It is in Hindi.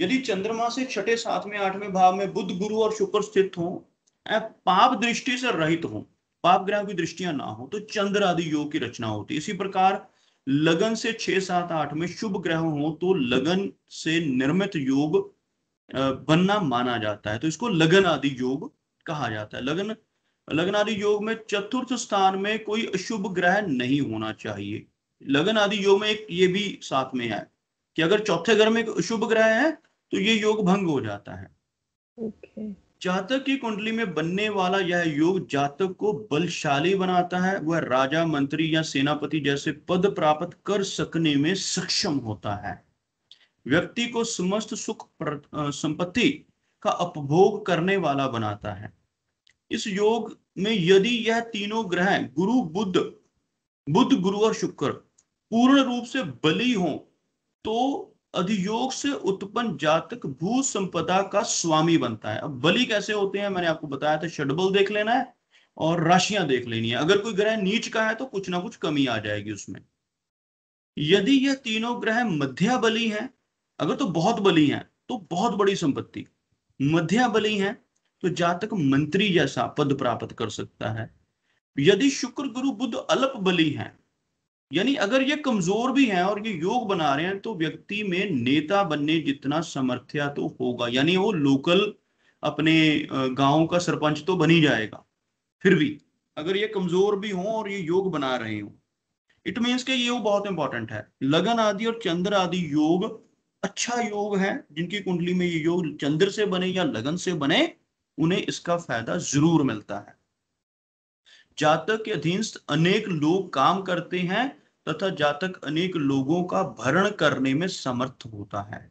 यदि चंद्रमा से छठे सातवें आठवें भाव में बुद्ध गुरु और शुक्र स्थित हो पाप दृष्टि से रहित हो पाप ग्रह की दृष्टियां ना हो तो चंद्र आदि योग की रचना होती इसी प्रकार लगन से छह सात आठ में शुभ ग्रह हो तो लगन से निर्मित योग बनना माना जाता है तो इसको लगन आदि योग कहा जाता है लगन लगन आदि योग में चतुर्थ स्थान में कोई अशुभ ग्रह नहीं होना चाहिए लगन आदि योग में एक ये भी साथ में है कि अगर चौथे घर में शुभ ग्रह है तो ये योग भंग हो जाता है जातक की कुंडली में बनने वाला यह योग जातक को बलशाली बनाता है वह राजा मंत्री या सेनापति जैसे पद प्राप्त कर सकने में सक्षम होता है व्यक्ति को समस्त सुख संपत्ति का उपभोग करने वाला बनाता है इस योग में यदि यह तीनों ग्रह गुरु बुद्ध बुद्ध गुरु और शुक्र पूर्ण रूप से बली हो तो अधियोग से उत्पन्न जातक भू संपदा का स्वामी बनता है अब बलि कैसे होते हैं मैंने आपको बताया था षडबल देख लेना है और राशियां देख लेनी है अगर कोई ग्रह नीच का है तो कुछ ना कुछ कमी आ जाएगी उसमें यदि यह तीनों ग्रह मध्या बलि है अगर तो बहुत बलि है तो बहुत बड़ी संपत्ति मध्या बलि है तो जातक मंत्री जैसा पद प्राप्त कर सकता है यदि शुक्र गुरु बुद्ध अल्प बलि है यानी अगर ये कमजोर भी हैं और ये योग बना रहे हैं तो व्यक्ति में नेता बनने जितना सामर्थ्य तो होगा यानी वो लोकल अपने गांव का सरपंच तो बन ही जाएगा फिर भी अगर ये कमजोर भी हो और ये योग बना रहे हो इट मीन्स के ये बहुत इंपॉर्टेंट है लगन आदि और चंद्र आदि योग अच्छा योग है जिनकी कुंडली में ये योग चंद्र से बने या लगन से बने उन्हें इसका फायदा जरूर मिलता है जातक के अधीन अनेक लोग काम करते हैं तथा जातक अनेक लोगों का भरण करने में समर्थ होता है